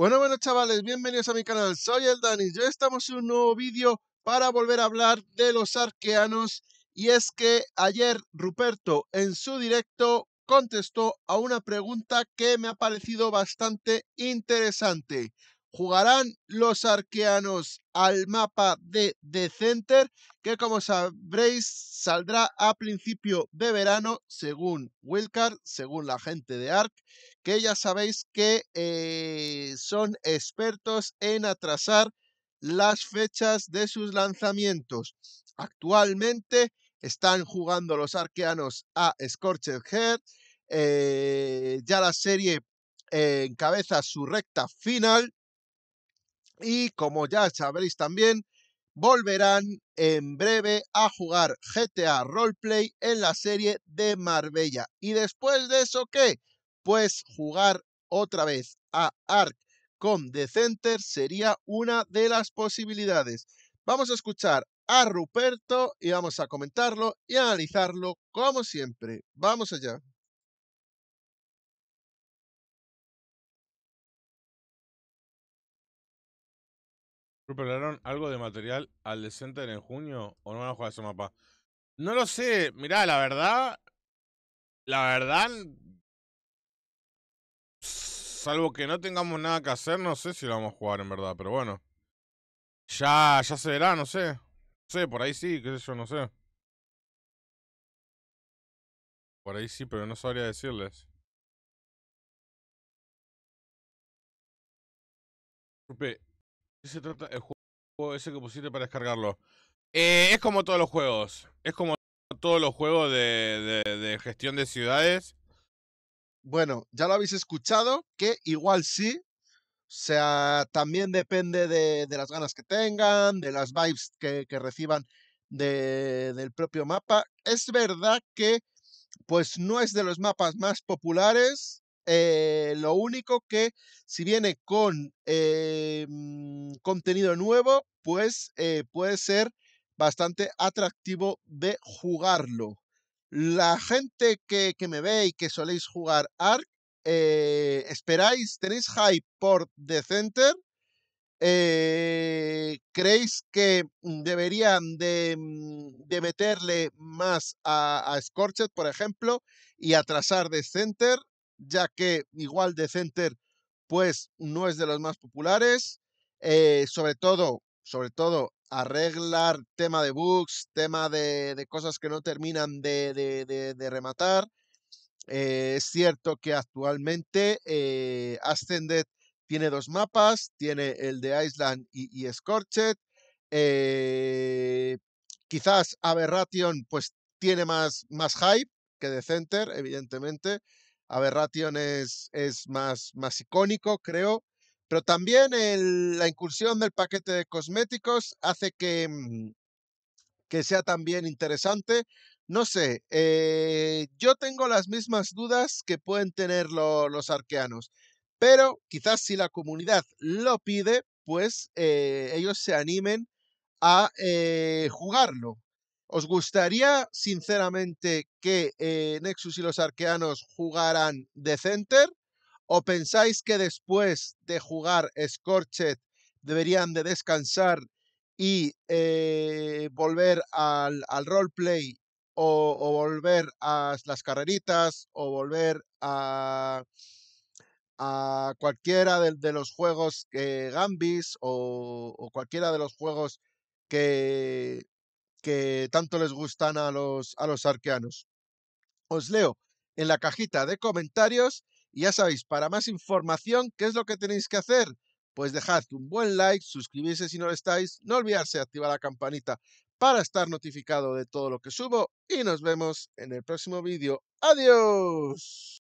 Bueno, bueno chavales, bienvenidos a mi canal, soy el Dani, hoy estamos en un nuevo vídeo para volver a hablar de los arqueanos y es que ayer Ruperto en su directo contestó a una pregunta que me ha parecido bastante interesante jugarán los arqueanos al mapa de The Center, que como sabréis saldrá a principio de verano según Wilcard, según la gente de ARC, que ya sabéis que eh, son expertos en atrasar las fechas de sus lanzamientos. Actualmente están jugando los arqueanos a Scorched Head. Eh, ya la serie eh, encabeza su recta final y como ya sabréis también, volverán en breve a jugar GTA Roleplay en la serie de Marbella. ¿Y después de eso qué? Pues jugar otra vez a Ark con The Center sería una de las posibilidades. Vamos a escuchar a Ruperto y vamos a comentarlo y analizarlo como siempre. Vamos allá. ¿Recuperaron algo de material al de en junio o no van a jugar ese mapa? No lo sé. Mirá, la verdad... La verdad... Salvo que no tengamos nada que hacer, no sé si lo vamos a jugar en verdad, pero bueno. Ya, ya se verá, no sé. No sé, por ahí sí, qué sé yo, no sé. Por ahí sí, pero no sabría decirles se trata el juego ese que pusiste para descargarlo? Eh, es como todos los juegos. Es como todos los juegos de, gestión de ciudades. Bueno, ya lo habéis escuchado, que igual sí. O sea, también depende de, las ganas que tengan, de las vibes que, que reciban del propio mapa. Es verdad que, pues, no es de los mapas más populares, eh, lo único que si viene con eh, mm, contenido nuevo, pues eh, puede ser bastante atractivo de jugarlo. La gente que, me ve y que soléis jugar ARK, ¿esperáis? ¿Tenéis hype por The Center? ¿Creéis que deberían mm, de, meterle más a, a por ejemplo, y atrasar The Center? ya que igual de center pues no es de los más populares. Eh, sobre todo, sobre todo, arreglar tema de bugs, tema de, de cosas que no terminan de, de, de rematar. Eh, es cierto que actualmente eh, Ascended tiene dos mapas, tiene el de Island y, y Scorched. quizás Aberration pues tiene más, más hype que Decenter Center, evidentemente. Aberration es, es más, icónico, creo. Pero también la incursión del paquete de cosméticos hace que, mm, sea también interesante. No sé, eh, yo tengo las mismas dudas que pueden tener los arqueanos, pero quizás si la comunidad lo pide, pues eh, ellos se animen a eh, jugarlo. ¿Os gustaría, sinceramente, que eh, Nexus y los arqueanos jugaran de center? ¿O pensáis que después de jugar Scorched deberían de descansar y eh, volver al, roleplay o, volver a las carreritas o volver a, a cualquiera de, los juegos eh, Gambis o cualquiera de los juegos que que tanto les gustan a los, a los arqueanos. Os leo en la cajita de comentarios y ya sabéis, para más información, ¿qué es lo que tenéis que hacer? Pues dejad un buen like, suscribirse si no lo estáis, no olvidarse de activar la campanita para estar notificado de todo lo que subo y nos vemos en el próximo vídeo. ¡Adiós!